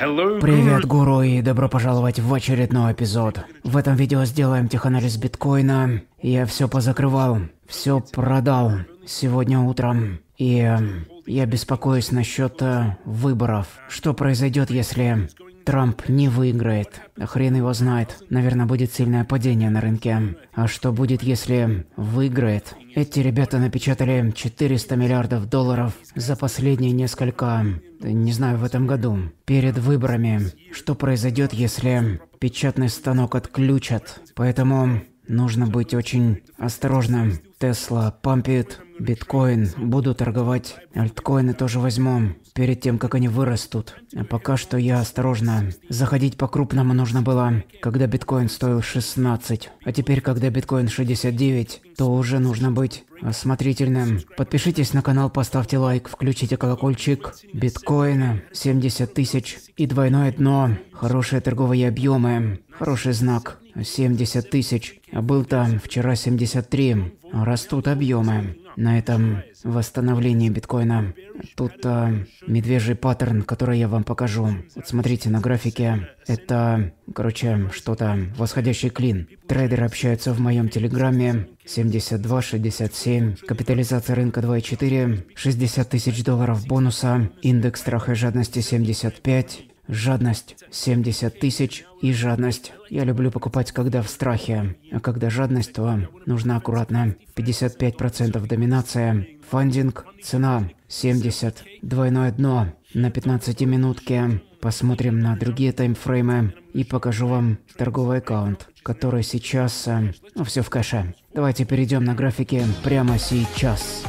Привет, гуру, и добро пожаловать в очередной эпизод. В этом видео сделаем теханализ биткоина. Я все позакрывал, все продал сегодня утром. И э, я беспокоюсь насчет э, выборов. Что произойдет, если Трамп не выиграет. Хрен его знает. Наверное, будет сильное падение на рынке. А что будет, если выиграет? Эти ребята напечатали 400 миллиардов долларов за последние несколько, не знаю, в этом году. Перед выборами. Что произойдет, если печатный станок отключат? Поэтому Нужно быть очень осторожным. Тесла пампит, биткоин, буду торговать. Альткоины тоже возьму, перед тем, как они вырастут. А пока что я осторожно. Заходить по-крупному нужно было, когда биткоин стоил 16. А теперь, когда биткоин 69, то уже нужно быть осмотрительным. Подпишитесь на канал, поставьте лайк, включите колокольчик. Биткоин 70 тысяч и двойное дно. Хорошие торговые объемы, хороший знак. 70 тысяч. Был там вчера 73. Растут объемы на этом восстановлении биткоина. Тут а, медвежий паттерн, который я вам покажу. Вот смотрите на графике. Это, короче, что-то восходящий клин. Трейдеры общаются в моем телеграме. 72-67. Капитализация рынка 2,4. 60 тысяч долларов бонуса. Индекс страха и жадности 75. Жадность. 70 тысяч и жадность. Я люблю покупать, когда в страхе. А когда жадность, то нужно аккуратно. 55% доминация. Фандинг. Цена. 70. Двойное дно. На 15 минутке. Посмотрим на другие таймфреймы и покажу вам торговый аккаунт, который сейчас... Ну, э, все в кэше. Давайте перейдем на графики прямо сейчас.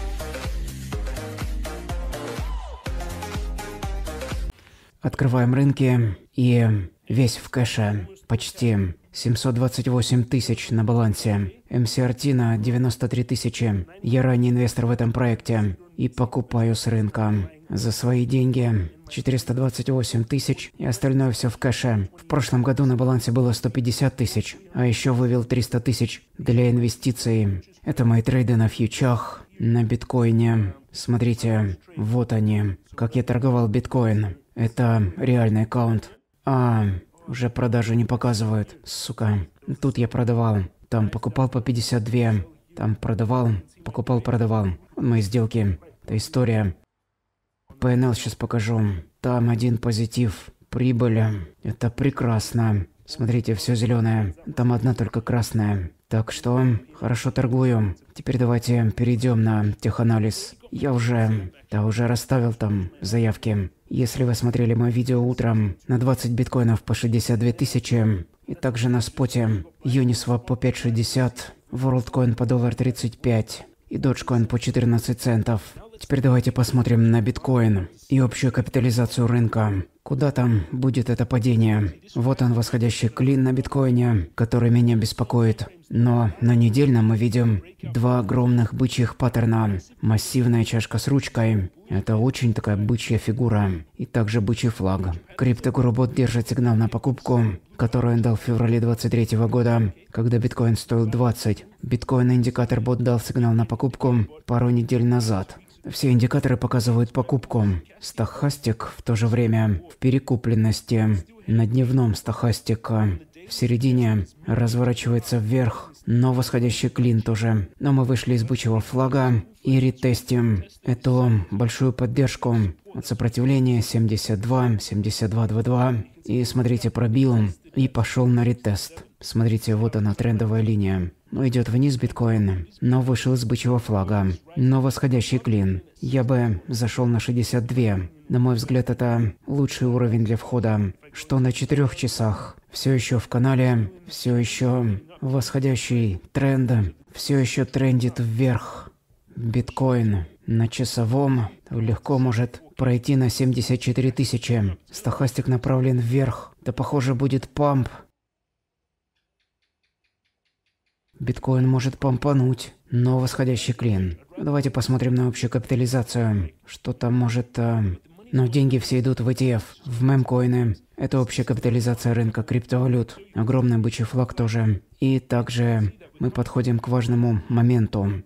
Открываем рынки и весь в кэше. Почти 728 тысяч на балансе. МСРТ на 93 тысячи. Я ранний инвестор в этом проекте. И покупаю с рынка. За свои деньги 428 тысяч и остальное все в кэше. В прошлом году на балансе было 150 тысяч, а еще вывел 300 тысяч для инвестиций. Это мои трейды на фьючах, на биткоине. Смотрите, вот они. Как я торговал биткоин. Это реальный аккаунт. А, уже продажу не показывают, сука. Тут я продавал. Там покупал по 52. Там продавал, покупал, продавал. Вот мои сделки. Это история. ПНЛ сейчас покажу. Там один позитив. Прибыль. Это прекрасно. Смотрите, все зеленое. Там одна только красная. Так что, хорошо торгую. Теперь давайте перейдем на теханализ. Я уже, да уже расставил там заявки. Если вы смотрели мое видео утром на 20 биткоинов по 62 тысячи, и также на споте Uniswap по 5.60, WorldCoin по доллар 35 и Dogecoin по 14 центов. Теперь давайте посмотрим на биткоин и общую капитализацию рынка. Куда там будет это падение? Вот он, восходящий клин на биткоине, который меня беспокоит. Но на недельном мы видим два огромных бычьих паттерна. Массивная чашка с ручкой. Это очень такая бычья фигура. И также бычий флаг. Криптогурубот держит сигнал на покупку, который он дал в феврале 23 года, когда биткоин стоил 20. Биткоин-индикатор бот дал сигнал на покупку пару недель назад. Все индикаторы показывают покупку. Стахастик в то же время в перекупленности. На дневном стахастика в середине разворачивается вверх, но восходящий клин тоже. Но мы вышли из бычьего флага и ретестим эту большую поддержку от сопротивления 72, 72, 22. И смотрите, пробил и пошел на ретест. Смотрите, вот она трендовая линия. Ну, идет вниз биткоин, но вышел из бычьего флага, но восходящий клин. Я бы зашел на 62. На мой взгляд, это лучший уровень для входа, что на четырех часах. Все еще в канале, все еще восходящий тренд, все еще трендит вверх. Биткоин на часовом легко может пройти на 74 тысячи. Стохастик направлен вверх. Да похоже будет памп. Биткоин может помпануть, но восходящий клин. Давайте посмотрим на общую капитализацию. Что там может... Э... Но ну, деньги все идут в ETF, в мемкоины. Это общая капитализация рынка криптовалют. Огромный бычий флаг тоже. И также мы подходим к важному моменту.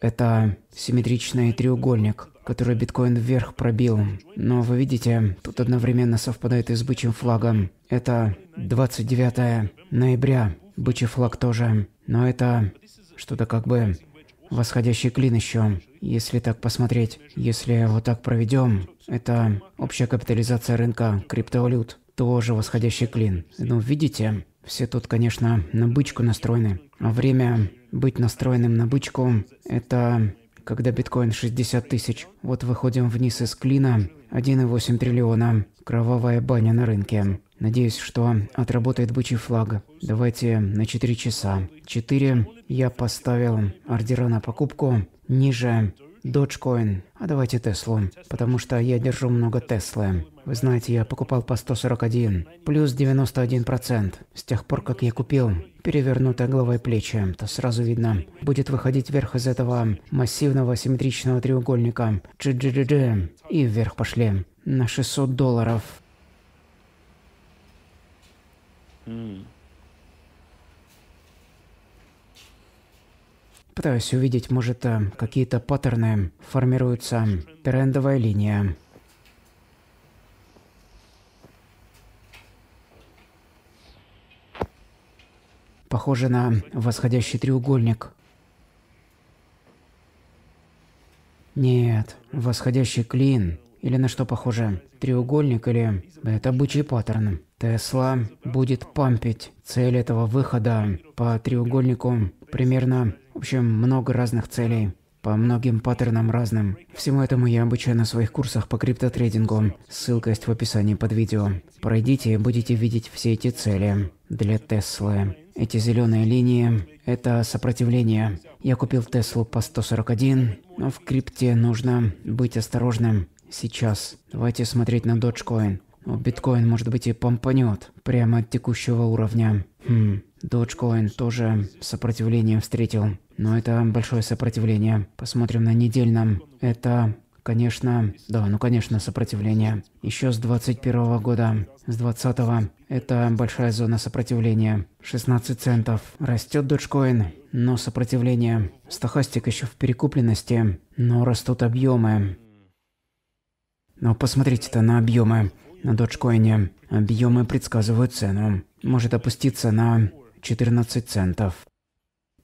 Это симметричный треугольник которую биткоин вверх пробил. Но вы видите, тут одновременно совпадает и с бычьим флагом. Это 29 ноября. Бычий флаг тоже. Но это что-то как бы восходящий клин еще. Если так посмотреть, если вот так проведем, это общая капитализация рынка криптовалют. Тоже восходящий клин. Ну, видите, все тут, конечно, на бычку настроены. А время быть настроенным на бычку – это когда биткоин 60 тысяч. Вот выходим вниз из клина, 1,8 триллиона. Кровавая баня на рынке. Надеюсь, что отработает бычий флаг. Давайте на 4 часа. 4 я поставил ордера на покупку. Ниже Dogecoin, а давайте Теслу, потому что я держу много Теслы. Вы знаете, я покупал по 141, плюс 91%. процент С тех пор, как я купил, перевернутая головой плечи, то сразу видно, будет выходить вверх из этого массивного симметричного треугольника. GGGG. И вверх пошли. На 600 долларов. Mm. Пытаюсь увидеть, может, э, какие-то паттерны формируются. Трендовая линия. Похоже на восходящий треугольник. Нет, восходящий клин. Или на что похоже? Треугольник или... Это бычий паттерн. Тесла будет пампить цель этого выхода по треугольнику примерно в общем, много разных целей. По многим паттернам разным. Всему этому я обучаю на своих курсах по криптотрейдингу. Ссылка есть в описании под видео. Пройдите и будете видеть все эти цели для Теслы. Эти зеленые линии – это сопротивление. Я купил Теслу по 141, но в крипте нужно быть осторожным. Сейчас. Давайте смотреть на Dogecoin. Биткоин, может быть, и помпанет прямо от текущего уровня. Хм. Доджкоин тоже сопротивление встретил. Но это большое сопротивление. Посмотрим на недельном. Это, конечно... Да, ну конечно, сопротивление. Еще с 21 года. С 20 Это большая зона сопротивления. 16 центов. Растет доджкоин, но сопротивление. Стохастик еще в перекупленности, но растут объемы. Но посмотрите-то на объемы. На дочкоине объемы предсказывают цену. Может опуститься на 14 центов.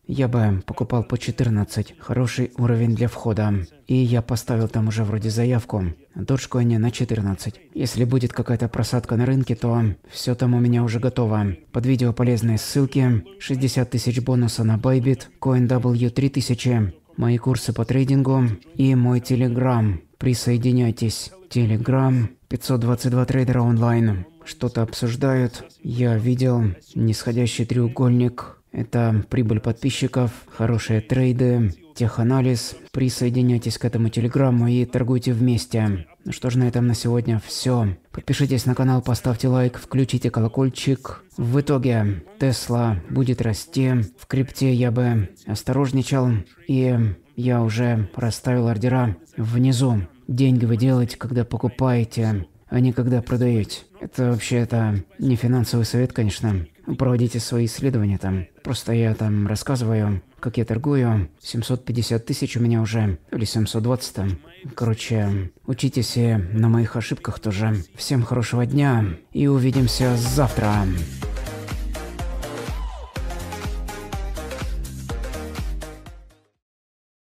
Я бы покупал по 14, хороший уровень для входа. И я поставил там уже вроде заявку. Доджкоине на 14. Если будет какая-то просадка на рынке, то все там у меня уже готово. Под видео полезные ссылки, 60 тысяч бонуса на Bybit, CoinW 3000, мои курсы по трейдингу и мой телеграм. Присоединяйтесь. Телеграм. 522 трейдера онлайн. Что-то обсуждают. Я видел нисходящий треугольник. Это прибыль подписчиков, хорошие трейды, теханализ. Присоединяйтесь к этому телеграмму и торгуйте вместе. Ну что ж, на этом на сегодня все. Подпишитесь на канал, поставьте лайк, включите колокольчик. В итоге Тесла будет расти. В крипте я бы осторожничал. И я уже расставил ордера внизу деньги вы делаете, когда покупаете, а не когда продаете. Это вообще-то не финансовый совет, конечно. Проводите свои исследования там. Просто я там рассказываю, как я торгую. 750 тысяч у меня уже. Или 720 там. Короче, учитесь на моих ошибках тоже. Всем хорошего дня и увидимся завтра.